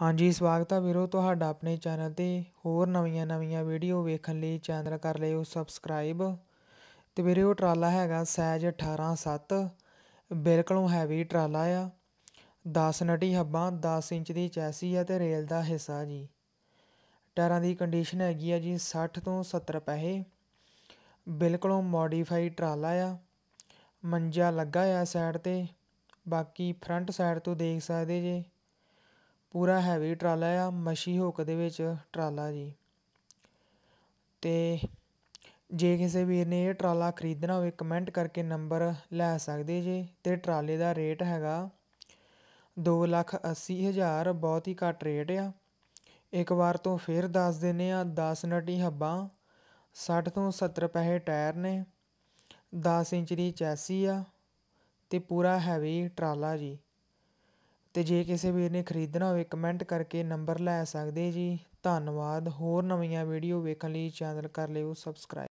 ਹਾਂਜੀ ਸਵਾਗਤ ਹੈ ਵੀਰੋ ਤੁਹਾਡਾ ਆਪਣੇ ਚੈਨਲ ਤੇ ਹੋਰ ਨਵੀਆਂ-ਨਵੀਆਂ ਵੀਡੀਓ ਵੇਖਣ ਲਈ ਚੈਨਲ ਕਰ ਲਿਓ ਸਬਸਕ੍ਰਾਈਬ ਤੇ ਵੀਰੋ ਟਰਾਲਾ ਹੈਗਾ ਸਾਈਜ਼ 187 ਬਿਲਕੁਲੋਂ ਹੈਵੀ ਟਰਾਲਾ ਆ 10 ਨਟੀ ਹੱਬਾਂ 10 ਇੰਚ ਦੀ ਚੈਸੀ ਆ ਤੇ ਰੇਲ ਦਾ ਹਿੱਸਾ ਜੀ ਟਾਇਰਾਂ ਦੀ ਕੰਡੀਸ਼ਨ ਹੈਗੀ ਆ ਜੀ 60 ਤੋਂ 70 ਪੈਸੇ ਬਿਲਕੁਲੋਂ ਮੋਡੀਫਾਈ ਟਰਾਲਾ ਆ ਮੰਜਾ ਲੱਗਾ ਆ ਸਾਈਡ ਤੇ ਬਾਕੀ ਫਰੰਟ ਸਾਈਡ ਤੋਂ ਦੇਖ ਸਕਦੇ ਜੇ ਪੂਰਾ ਹੈਵੀ ਟਰਾਲਾ ਆ ਮਸ਼ੀ ਹੁੱਕ ਦੇ ਵਿੱਚ ਟਰਾਲਾ ਜੀ ਤੇ ਜੇ ਕਿਸੇ ਵੀਰ ਨੇ ਇਹ ਟਰਾਲਾ ਖਰੀਦਣਾ ਹੋਵੇ ਕਮੈਂਟ ਕਰਕੇ ਨੰਬਰ ਲੈ ਸਕਦੇ ਜੇ ਤੇ ਟਰਾਲੇ ਦਾ ਰੇਟ ਹੈਗਾ 280000 ਬਹੁਤ ਹੀ ਘੱਟ ਰੇਟ ਆ ਇੱਕ ਵਾਰ ਤੋਂ ਫੇਰ ਦੱਸ ਦਿੰਨੇ ਆ 10 ਨਟੀ ਹੱਬਾਂ 60 ਤੋਂ 70 ਪੈਸੇ ਟਾਇਰ ਨੇ 10 ਇੰਚ ਦੀ ਚੈਸੀ ਆ ਤੇ ਪੂਰਾ ਹੈਵੀ ਟਰਾਲਾ ਜੀ ਤੇ ਜੇ ਕਿਸੇ ਵੀਰ ਨੇ ਖਰੀਦਣਾ ਹੋਵੇ ਕਮੈਂਟ ਕਰਕੇ ਨੰਬਰ ਲੈ ਸਕਦੇ ਜੀ ਧੰਨਵਾਦ ਹੋਰ ਨਵੀਆਂ ਵੀਡੀਓ ਵੇਖਣ ਲਈ ਚੈਨਲ ਕਰ ਲਿਓ ਸਬਸਕ੍ਰਾਈਬ